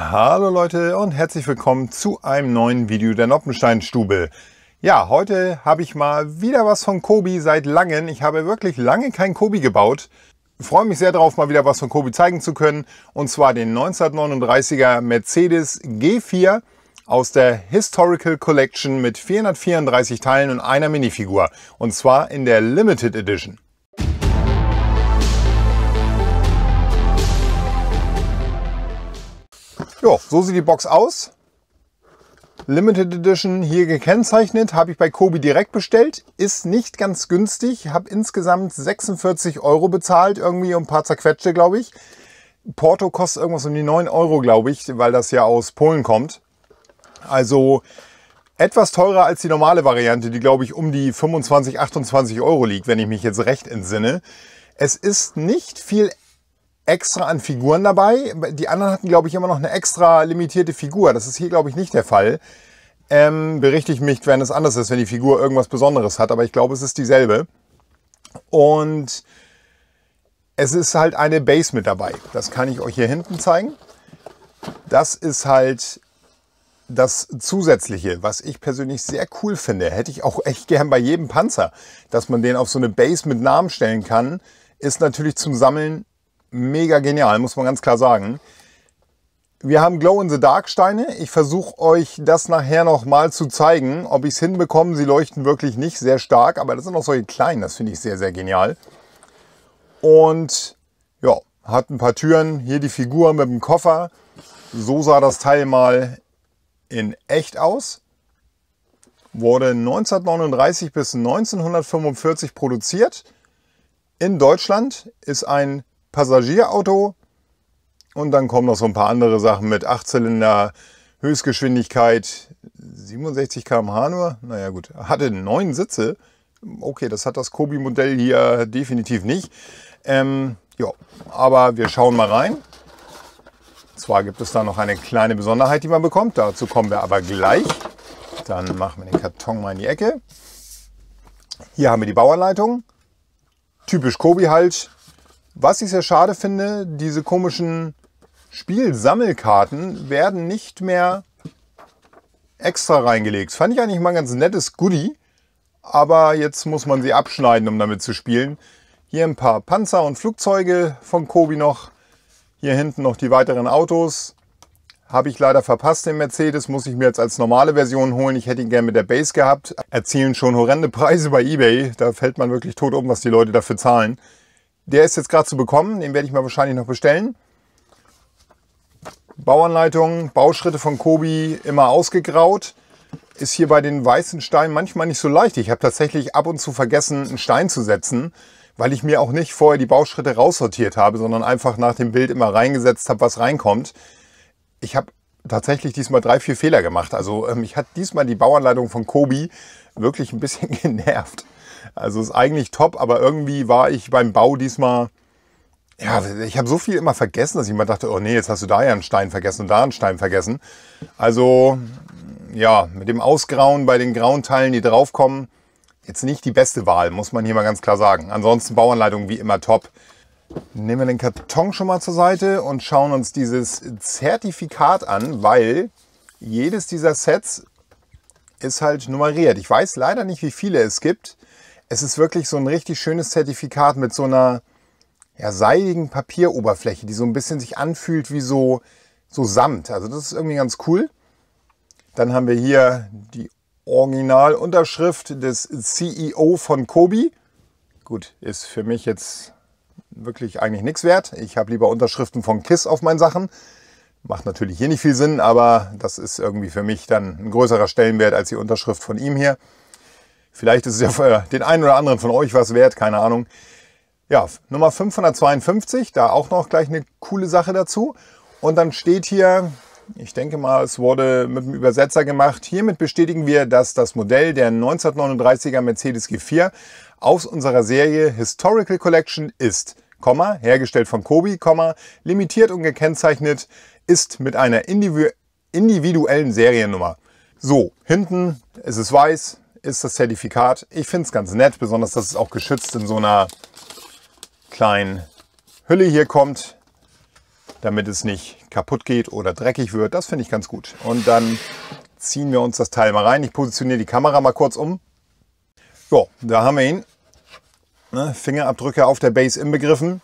Hallo Leute und herzlich willkommen zu einem neuen Video der Noppensteinstube. Ja, heute habe ich mal wieder was von Kobi seit langem. Ich habe wirklich lange kein Kobi gebaut. Ich freue mich sehr darauf, mal wieder was von Kobi zeigen zu können. Und zwar den 1939er Mercedes G4 aus der Historical Collection mit 434 Teilen und einer Minifigur. Und zwar in der Limited Edition. Ja, so sieht die Box aus. Limited Edition hier gekennzeichnet, habe ich bei Kobi direkt bestellt, ist nicht ganz günstig, habe insgesamt 46 Euro bezahlt, irgendwie ein paar zerquetschte, glaube ich. Porto kostet irgendwas um die 9 Euro, glaube ich, weil das ja aus Polen kommt. Also etwas teurer als die normale Variante, die, glaube ich, um die 25, 28 Euro liegt, wenn ich mich jetzt recht entsinne. Es ist nicht viel extra an Figuren dabei. Die anderen hatten, glaube ich, immer noch eine extra limitierte Figur. Das ist hier, glaube ich, nicht der Fall. Ähm, berichte ich mich, wenn es anders ist, wenn die Figur irgendwas Besonderes hat. Aber ich glaube, es ist dieselbe. Und es ist halt eine Base mit dabei. Das kann ich euch hier hinten zeigen. Das ist halt das Zusätzliche, was ich persönlich sehr cool finde. Hätte ich auch echt gern bei jedem Panzer, dass man den auf so eine Base mit Namen stellen kann. Ist natürlich zum Sammeln mega genial, muss man ganz klar sagen. Wir haben Glow-in-the-Dark-Steine. Ich versuche euch das nachher nochmal zu zeigen, ob ich es hinbekomme. Sie leuchten wirklich nicht sehr stark, aber das sind auch solche kleinen. Das finde ich sehr, sehr genial. Und ja, hat ein paar Türen. Hier die Figur mit dem Koffer. So sah das Teil mal in echt aus. Wurde 1939 bis 1945 produziert. In Deutschland ist ein Passagierauto. Und dann kommen noch so ein paar andere Sachen mit 8-Zylinder, Höchstgeschwindigkeit 67 km/h nur. Naja gut, hatte neun Sitze. Okay, das hat das Kobi-Modell hier definitiv nicht. Ähm, ja, aber wir schauen mal rein. Zwar gibt es da noch eine kleine Besonderheit, die man bekommt. Dazu kommen wir aber gleich. Dann machen wir den Karton mal in die Ecke. Hier haben wir die Bauanleitung. Typisch Kobi halt. Was ich sehr schade finde, diese komischen Spielsammelkarten werden nicht mehr extra reingelegt. Fand ich eigentlich mal ein ganz nettes Goodie, aber jetzt muss man sie abschneiden, um damit zu spielen. Hier ein paar Panzer und Flugzeuge von Kobi noch. Hier hinten noch die weiteren Autos. Habe ich leider verpasst, den Mercedes. Muss ich mir jetzt als normale Version holen. Ich hätte ihn gerne mit der Base gehabt. Erzielen schon horrende Preise bei Ebay. Da fällt man wirklich tot um, was die Leute dafür zahlen. Der ist jetzt gerade zu bekommen, den werde ich mal wahrscheinlich noch bestellen. Bauanleitung, Bauschritte von Kobi immer ausgegraut. Ist hier bei den weißen Steinen manchmal nicht so leicht. Ich habe tatsächlich ab und zu vergessen, einen Stein zu setzen, weil ich mir auch nicht vorher die Bauschritte raussortiert habe, sondern einfach nach dem Bild immer reingesetzt habe, was reinkommt. Ich habe tatsächlich diesmal drei, vier Fehler gemacht. Also mich ähm, hat diesmal die Bauanleitung von Kobi wirklich ein bisschen genervt. Also ist eigentlich top, aber irgendwie war ich beim Bau diesmal. Ja, ich habe so viel immer vergessen, dass ich immer dachte, oh nee, jetzt hast du da ja einen Stein vergessen und da einen Stein vergessen. Also ja, mit dem Ausgrauen bei den grauen Teilen, die draufkommen, jetzt nicht die beste Wahl, muss man hier mal ganz klar sagen. Ansonsten Bauanleitung wie immer top. Nehmen wir den Karton schon mal zur Seite und schauen uns dieses Zertifikat an, weil jedes dieser Sets ist halt nummeriert. Ich weiß leider nicht, wie viele es gibt es ist wirklich so ein richtig schönes Zertifikat mit so einer ja, seidigen Papieroberfläche, die so ein bisschen sich anfühlt wie so, so Samt. Also das ist irgendwie ganz cool. Dann haben wir hier die Originalunterschrift des CEO von Kobi. Gut, ist für mich jetzt wirklich eigentlich nichts wert. Ich habe lieber Unterschriften von KISS auf meinen Sachen. Macht natürlich hier nicht viel Sinn, aber das ist irgendwie für mich dann ein größerer Stellenwert als die Unterschrift von ihm hier. Vielleicht ist es ja für den einen oder anderen von euch was wert, keine Ahnung. Ja, Nummer 552, da auch noch gleich eine coole Sache dazu. Und dann steht hier, ich denke mal, es wurde mit dem Übersetzer gemacht. Hiermit bestätigen wir, dass das Modell der 1939er Mercedes G4 aus unserer Serie Historical Collection ist. Komma, hergestellt von Kobi, Komma, limitiert und gekennzeichnet ist mit einer individuellen Seriennummer. So, hinten ist es weiß, ist das Zertifikat. Ich finde es ganz nett, besonders dass es auch geschützt in so einer kleinen Hülle hier kommt, damit es nicht kaputt geht oder dreckig wird. Das finde ich ganz gut. Und dann ziehen wir uns das Teil mal rein. Ich positioniere die Kamera mal kurz um. So, da haben wir ihn. Ne, Fingerabdrücke auf der Base inbegriffen.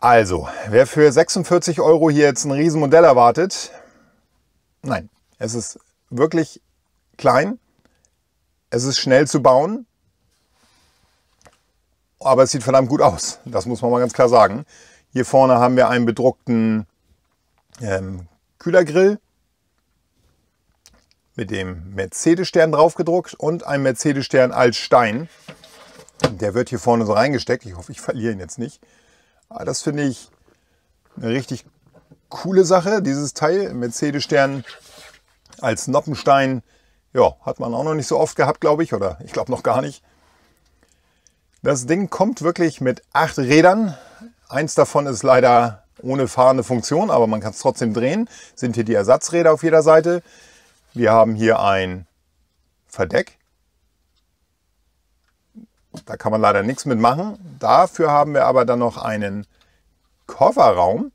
Also, wer für 46 Euro hier jetzt ein Riesenmodell erwartet, nein, es ist wirklich klein. Es ist schnell zu bauen, aber es sieht verdammt gut aus. Das muss man mal ganz klar sagen. Hier vorne haben wir einen bedruckten ähm, Kühlergrill mit dem Mercedes-Stern drauf gedruckt und ein Mercedes-Stern als Stein. Der wird hier vorne so reingesteckt. Ich hoffe, ich verliere ihn jetzt nicht. Aber ah, das finde ich eine richtig coole Sache, dieses Teil. Mercedes-Stern als Noppenstein ja, hat man auch noch nicht so oft gehabt, glaube ich, oder ich glaube noch gar nicht. Das Ding kommt wirklich mit acht Rädern. Eins davon ist leider ohne fahrende Funktion, aber man kann es trotzdem drehen. Sind hier die Ersatzräder auf jeder Seite. Wir haben hier ein Verdeck. Da kann man leider nichts mitmachen. Dafür haben wir aber dann noch einen Kofferraum.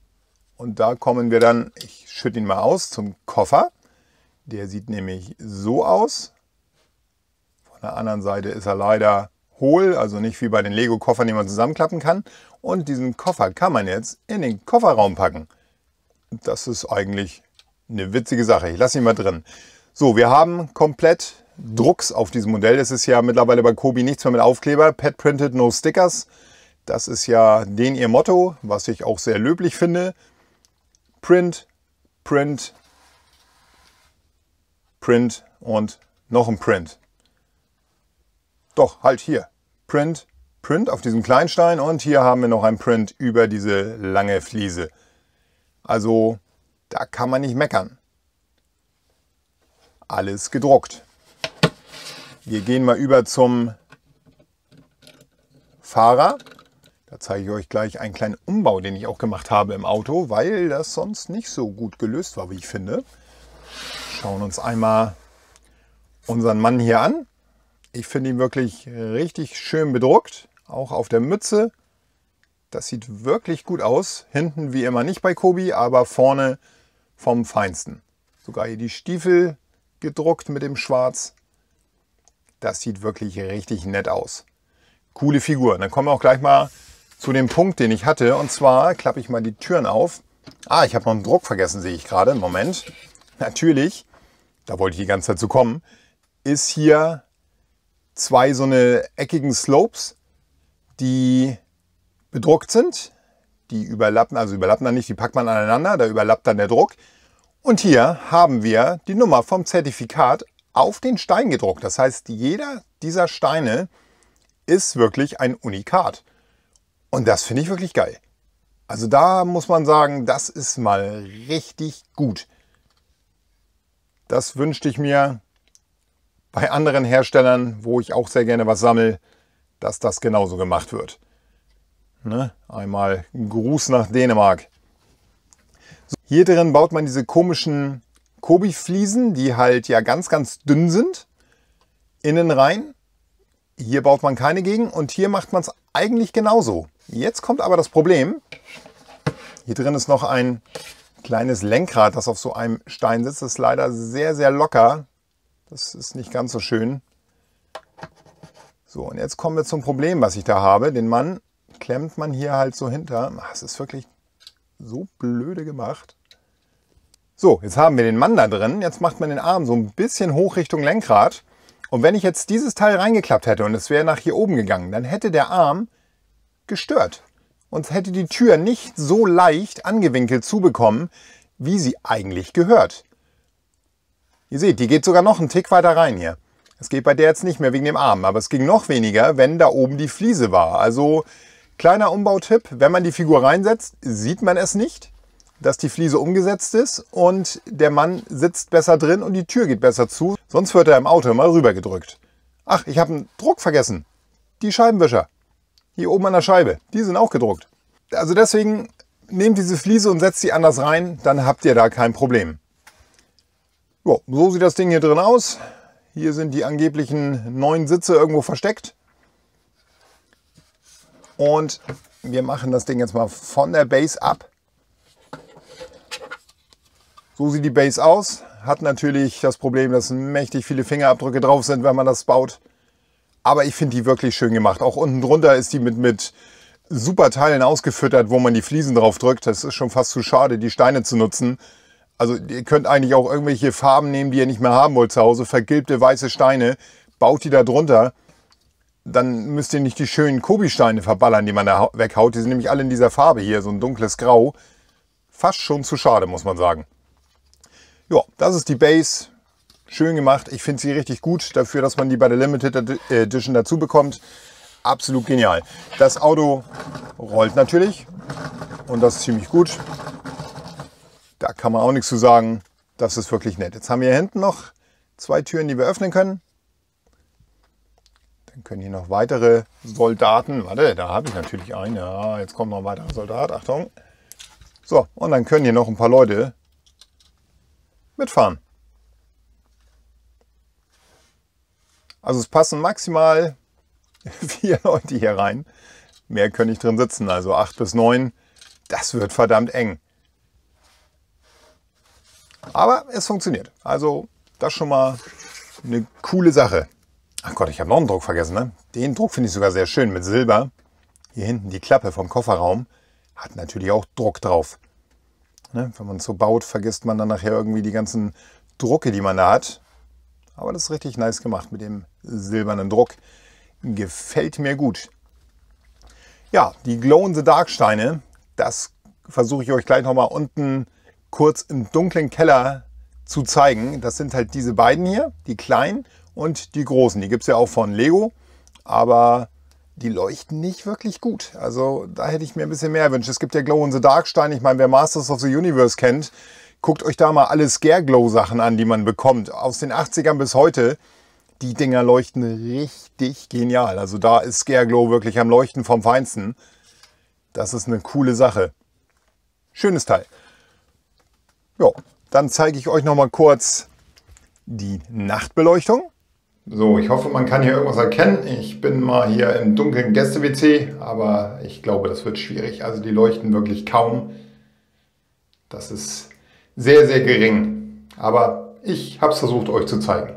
Und da kommen wir dann, ich schütte ihn mal aus, zum Koffer. Der sieht nämlich so aus. Von der anderen Seite ist er leider hohl, also nicht wie bei den Lego-Koffern, die man zusammenklappen kann. Und diesen Koffer kann man jetzt in den Kofferraum packen. Das ist eigentlich eine witzige Sache. Ich lasse ihn mal drin. So, wir haben komplett Drucks auf diesem Modell. Es ist ja mittlerweile bei Kobi nichts mehr mit Aufkleber. Pet Printed, no Stickers. Das ist ja den ihr Motto, was ich auch sehr löblich finde. Print, Print, Print und noch ein Print. Doch, halt hier. Print, Print auf diesem Kleinstein und hier haben wir noch ein Print über diese lange Fliese. Also, da kann man nicht meckern. Alles gedruckt. Wir gehen mal über zum Fahrer. Da zeige ich euch gleich einen kleinen Umbau, den ich auch gemacht habe im Auto, weil das sonst nicht so gut gelöst war, wie ich finde schauen uns einmal unseren Mann hier an. Ich finde ihn wirklich richtig schön bedruckt, auch auf der Mütze. Das sieht wirklich gut aus. Hinten wie immer nicht bei Kobi, aber vorne vom Feinsten. Sogar hier die Stiefel gedruckt mit dem Schwarz. Das sieht wirklich richtig nett aus. Coole Figur. Dann kommen wir auch gleich mal zu dem Punkt, den ich hatte. Und zwar klappe ich mal die Türen auf. Ah, ich habe noch einen Druck vergessen, sehe ich gerade. Moment. Natürlich da wollte ich die ganze Zeit zu kommen, ist hier zwei so eine eckigen Slopes, die bedruckt sind. Die überlappen, also überlappen dann nicht, die packt man aneinander, da überlappt dann der Druck. Und hier haben wir die Nummer vom Zertifikat auf den Stein gedruckt. Das heißt, jeder dieser Steine ist wirklich ein Unikat. Und das finde ich wirklich geil. Also da muss man sagen, das ist mal richtig gut. Das wünschte ich mir bei anderen Herstellern, wo ich auch sehr gerne was sammle, dass das genauso gemacht wird. Ne? Einmal Gruß nach Dänemark. Hier drin baut man diese komischen Kobi-Fliesen, die halt ja ganz, ganz dünn sind, innen rein. Hier baut man keine gegen und hier macht man es eigentlich genauso. Jetzt kommt aber das Problem. Hier drin ist noch ein kleines Lenkrad, das auf so einem Stein sitzt, ist leider sehr, sehr locker. Das ist nicht ganz so schön. So, und jetzt kommen wir zum Problem, was ich da habe. Den Mann klemmt man hier halt so hinter. Das ah, ist wirklich so blöde gemacht. So, jetzt haben wir den Mann da drin. Jetzt macht man den Arm so ein bisschen hoch Richtung Lenkrad. Und wenn ich jetzt dieses Teil reingeklappt hätte und es wäre nach hier oben gegangen, dann hätte der Arm gestört und hätte die Tür nicht so leicht angewinkelt zubekommen, wie sie eigentlich gehört. Ihr seht, die geht sogar noch einen Tick weiter rein hier. Es geht bei der jetzt nicht mehr wegen dem Arm, aber es ging noch weniger, wenn da oben die Fliese war. Also kleiner Umbautipp, wenn man die Figur reinsetzt, sieht man es nicht, dass die Fliese umgesetzt ist und der Mann sitzt besser drin und die Tür geht besser zu, sonst wird er im Auto mal rübergedrückt. Ach, ich habe einen Druck vergessen. Die Scheibenwischer hier oben an der Scheibe. Die sind auch gedruckt. Also deswegen nehmt diese Fliese und setzt sie anders rein, dann habt ihr da kein Problem. Jo, so sieht das Ding hier drin aus. Hier sind die angeblichen neun Sitze irgendwo versteckt. Und wir machen das Ding jetzt mal von der Base ab. So sieht die Base aus. Hat natürlich das Problem, dass mächtig viele Fingerabdrücke drauf sind, wenn man das baut. Aber ich finde die wirklich schön gemacht. Auch unten drunter ist die mit, mit super Teilen ausgefüttert, wo man die Fliesen drauf drückt. Das ist schon fast zu schade, die Steine zu nutzen. Also ihr könnt eigentlich auch irgendwelche Farben nehmen, die ihr nicht mehr haben wollt zu Hause. Vergilbte weiße Steine, baut die da drunter. Dann müsst ihr nicht die schönen Kobi-Steine verballern, die man da weghaut. Die sind nämlich alle in dieser Farbe hier, so ein dunkles Grau. Fast schon zu schade, muss man sagen. Ja, das ist die Base schön gemacht. Ich finde sie richtig gut dafür, dass man die bei der Limited äh, Edition dazu bekommt. Absolut genial. Das Auto rollt natürlich und das ist ziemlich gut. Da kann man auch nichts zu sagen. Das ist wirklich nett. Jetzt haben wir hier hinten noch zwei Türen, die wir öffnen können. Dann können hier noch weitere Soldaten. Warte, da habe ich natürlich einen. Ja, jetzt kommt noch ein weiterer Soldat. Achtung. So, und dann können hier noch ein paar Leute mitfahren. Also es passen maximal vier Leute hier rein. Mehr können ich drin sitzen, also acht bis neun. Das wird verdammt eng. Aber es funktioniert. Also das schon mal eine coole Sache. Ach Gott, ich habe noch einen Druck vergessen. Ne? Den Druck finde ich sogar sehr schön mit Silber. Hier hinten die Klappe vom Kofferraum hat natürlich auch Druck drauf. Ne? Wenn man es so baut, vergisst man dann nachher irgendwie die ganzen Drucke, die man da hat. Aber das ist richtig nice gemacht mit dem silbernen Druck. Gefällt mir gut. Ja, die Glow in the Dark Steine, das versuche ich euch gleich nochmal unten kurz im dunklen Keller zu zeigen. Das sind halt diese beiden hier, die kleinen und die großen. Die gibt es ja auch von Lego, aber die leuchten nicht wirklich gut. Also da hätte ich mir ein bisschen mehr gewünscht. Es gibt ja Glow in the Dark Steine. Ich meine, wer Masters of the Universe kennt, Guckt euch da mal alle Scareglow-Sachen an, die man bekommt. Aus den 80ern bis heute. Die Dinger leuchten richtig genial. Also da ist Scareglow wirklich am Leuchten vom Feinsten. Das ist eine coole Sache. Schönes Teil. Ja, dann zeige ich euch noch mal kurz die Nachtbeleuchtung. So, ich hoffe, man kann hier irgendwas erkennen. Ich bin mal hier im dunklen Gäste-WC, aber ich glaube, das wird schwierig. Also die leuchten wirklich kaum. Das ist sehr, sehr gering. Aber ich habe es versucht, euch zu zeigen.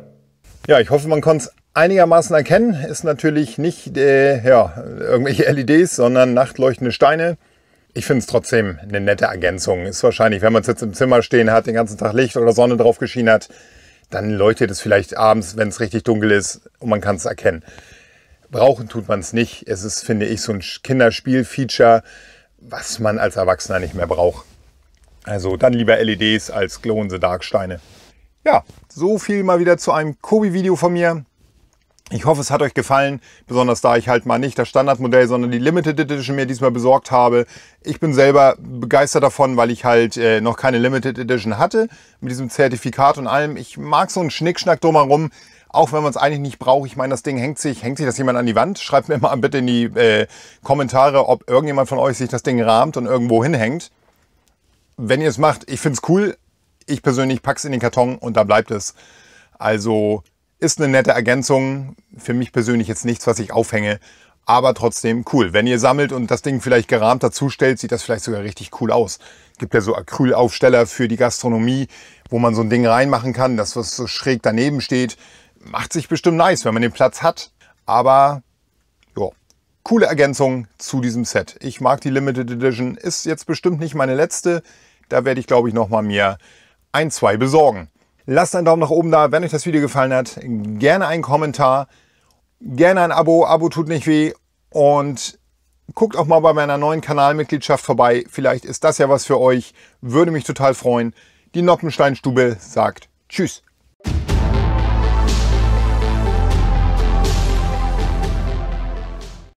Ja, ich hoffe, man konnte es einigermaßen erkennen. Ist natürlich nicht äh, ja, irgendwelche LEDs, sondern nachtleuchtende Steine. Ich finde es trotzdem eine nette Ergänzung. Ist wahrscheinlich, wenn man es jetzt im Zimmer stehen hat, den ganzen Tag Licht oder Sonne drauf geschienen hat, dann leuchtet es vielleicht abends, wenn es richtig dunkel ist und man kann es erkennen. Brauchen tut man es nicht. Es ist, finde ich, so ein Kinderspiel-Feature, was man als Erwachsener nicht mehr braucht. Also dann lieber LEDs als Glow in the Dark Steine. Ja, so viel mal wieder zu einem Kobi-Video von mir. Ich hoffe, es hat euch gefallen, besonders da ich halt mal nicht das Standardmodell, sondern die Limited Edition mir diesmal besorgt habe. Ich bin selber begeistert davon, weil ich halt äh, noch keine Limited Edition hatte, mit diesem Zertifikat und allem. Ich mag so einen Schnickschnack drumherum, auch wenn man es eigentlich nicht braucht. Ich meine, das Ding hängt sich, hängt sich das jemand an die Wand? Schreibt mir mal bitte in die äh, Kommentare, ob irgendjemand von euch sich das Ding rahmt und irgendwo hinhängt wenn ihr es macht, ich finde es cool. Ich persönlich pack's in den Karton und da bleibt es. Also ist eine nette Ergänzung. Für mich persönlich jetzt nichts, was ich aufhänge. Aber trotzdem cool. Wenn ihr sammelt und das Ding vielleicht gerahmt dazu stellt, sieht das vielleicht sogar richtig cool aus. Gibt ja so Acrylaufsteller für die Gastronomie, wo man so ein Ding reinmachen kann, das was so schräg daneben steht. Macht sich bestimmt nice, wenn man den Platz hat. Aber ja, coole Ergänzung zu diesem Set. Ich mag die Limited Edition, ist jetzt bestimmt nicht meine letzte. Da werde ich, glaube ich, nochmal mir ein, zwei besorgen. Lasst einen Daumen nach oben da, wenn euch das Video gefallen hat. Gerne einen Kommentar, gerne ein Abo. Abo tut nicht weh. Und guckt auch mal bei meiner neuen Kanalmitgliedschaft vorbei. Vielleicht ist das ja was für euch. Würde mich total freuen. Die Noppensteinstube sagt Tschüss.